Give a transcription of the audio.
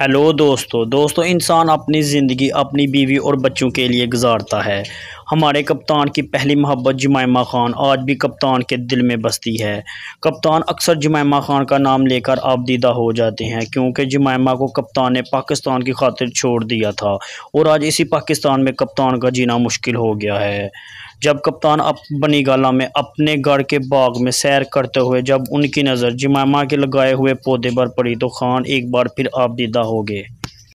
hello दोस्तों दोस्तों इंसान अपनी ज़िंदगी अपनी बीवी और बच्चों के लिए गुजारता है हमारे कप्तान की पहली मोहब्बत जुमैमा ख़ान आज भी कप्तान के दिल में बसती है कप्तान अक्सर जुमैमा ख़ान का नाम लेकर आपदीदा हो जाते हैं क्योंकि जुमैमा को कप्तान ने पाकिस्तान की खातिर छोड़ दिया था और आज इसी पाकिस्तान में कप्तान का जीना मुश्किल हो गया है जब कप्तान अप बनी गाला में अपने घर के बाग में सैर करते हुए जब उनकी नज़र जुमैमा के लगाए हुए पौधे पर पड़ी तो खान एक बार फिर आपदीदा हो गए